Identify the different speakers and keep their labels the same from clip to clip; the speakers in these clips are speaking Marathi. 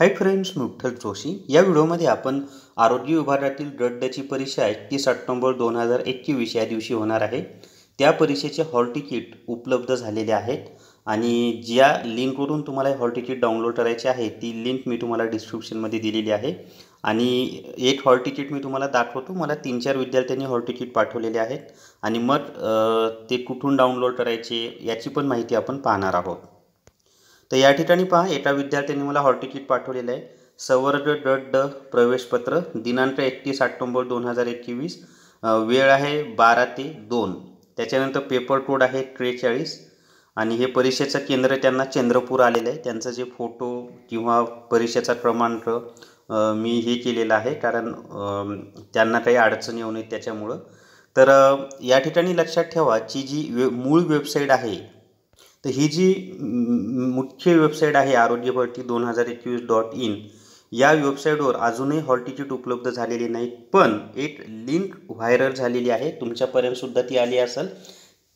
Speaker 1: हाय फ्रेंड्स मुक्तल जोशी या व्हिडिओमध्ये आपण आरोग्य विभागातील रड्डची परीक्षा एकतीस ऑक्टोंबर दोन हजार एकवीस या दिवशी होणार आहे त्या परीक्षेचे हॉल तिकीट उपलब्ध झालेले आहेत आणि ज्या लिंकवरून तुम्हाला हॉल तिकीट डाउनलोड करायची आहे ती लिंक मी तुम्हाला डिस्क्रिप्शनमध्ये दिलेली आहे आणि एक हॉल तिकीट मी तुम्हाला दाखवतो मला तीन चार विद्यार्थ्यांनी हॉल तिकीट पाठवलेले आहेत आणि मग ते कुठून डाउनलोड करायचे याची पण माहिती आपण पाहणार आहोत तर या ठिकाणी पहा एका विद्यार्थ्यांनी मला हॉल तिकीट पाठवलेलं आहे सवर्ग डट ड प्रवेशपत्र दिनांक एकतीस ऑक्टोंबर दोन हजार एकवीस वेळ आहे बारा ते दोन त्याच्यानंतर पेपर कोड आहे त्रेचाळीस आणि हे परीक्षेचं केंद्र त्यांना चंद्रपूर आलेलं आहे त्यांचं जे फोटो किंवा परीक्षेचा क्रमांक मी हे केलेलं आहे कारण त्यांना काही अडचण येऊ नये त्याच्यामुळं तर या ठिकाणी लक्षात ठेवा जी वे मूळ वेबसाईट आहे तर ही जी मुख्य वेबसाईट आहे आरोग्य भरती दोन हजार एकवीस डॉट इन या वेबसाईटवर अजूनही हॉल तिकीट उपलब्ध झालेली नाही पण एक लिंक व्हायरल झालेली आहे तुमच्यापर्यंतसुद्धा ती आली असेल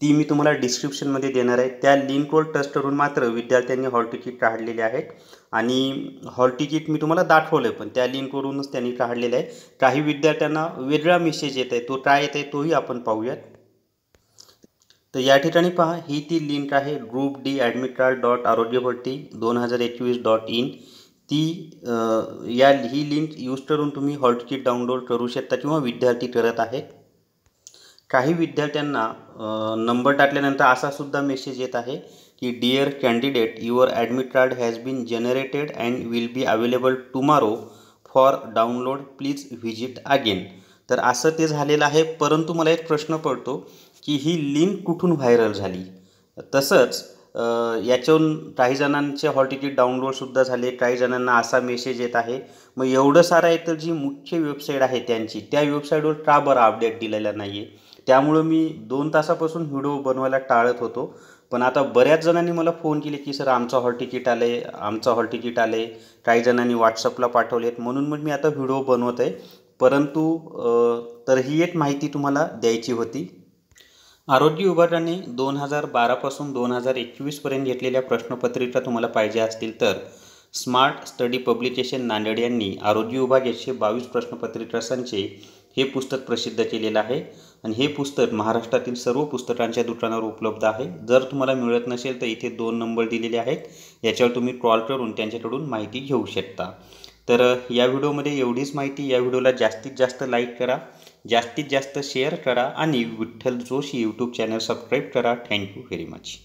Speaker 1: ती मी तुम्हाला डिस्क्रिप्शनमध्ये देणार आहे त्या लिंकवर टच करून मात्र विद्यार्थ्यांनी हॉल तिकीट काढलेले आहेत आणि हॉल तिकीट मी तुम्हाला दाखवलं आहे पण त्या लिंकवरूनच त्यांनी काढलेलं आहे काही विद्यार्थ्यांना वेगळा मेसेज येत आहे तो काय येत आहे तोही आपण पाहूयात तर या ठिकाणी पहा ही ती लिंक आहे group D admit card dot Arogya दोन हजार एकवीस डॉट इन ती या ही लिंक यूज करून तुम्ही हॉटकिट डाउनलोड करू शकता किंवा विद्यार्थी करत आहेत काही विद्यार्थ्यांना नंबर टाकल्यानंतर असासुद्धा मेसेज येत आहे की dear candidate your admit card has been generated and will be available tomorrow for download please visit again तर असं ते झालेलं आहे परंतु मला एक प्रश्न पडतो की ही लिंक कुठून व्हायरल झाली तसंच याच्याहून काही जणांचे हॉल तिकीट डाउनलोडसुद्धा झाले काही जणांना असा मेसेज येत आहे मग एवढं सारं आहे तर जी मुख्य वेबसाईट आहे त्यांची त्या वेबसाईटवर का बरं अपडेट दिलेला नाही आहे त्यामुळं मी दोन तासापासून व्हिडिओ बनवायला टाळत होतो पण आता बऱ्याच जणांनी मला फोन केले की सर आमचं हॉल तिकीट आलं आहे आमचं हॉल तिकीट आलं आहे काही जणांनी व्हॉट्सअपला पाठवले आहेत म्हणून मग मी आता व्हिडिओ बनवत आहे परंतु तर ही एक माहिती तुम्हाला द्यायची होती आरोग्य विभागाने दोन हजार बारापासून दोन हजार एकवीसपर्यंत घेतलेल्या प्रश्नपत्रिका तुम्हाला पाहिजे असतील तर स्मार्ट स्टडी पब्लिकेशन नांदेड यांनी आरोग्य विभाग एकशे बावीस प्रश्नपत्रिका संचे हे पुस्तक प्रसिद्ध केलेलं आहे आणि हे पुस्तक महाराष्ट्रातील सर्व पुस्तकांच्या दुकानावर उपलब्ध आहे जर तुम्हाला मिळत नसेल तर इथे दोन नंबर दिलेले आहेत याच्यावर तुम्ही कॉल करून त्यांच्याकडून माहिती घेऊ शकता तर या व्हिडिओमध्ये एवढीच माहिती या व्हिडिओला जास्तीत जास्त लाईक करा जास्तीत जास्त शेअर करा आणि Vitthal Joshi YouTube channel subscribe करा थँक्यू व्हेरी मच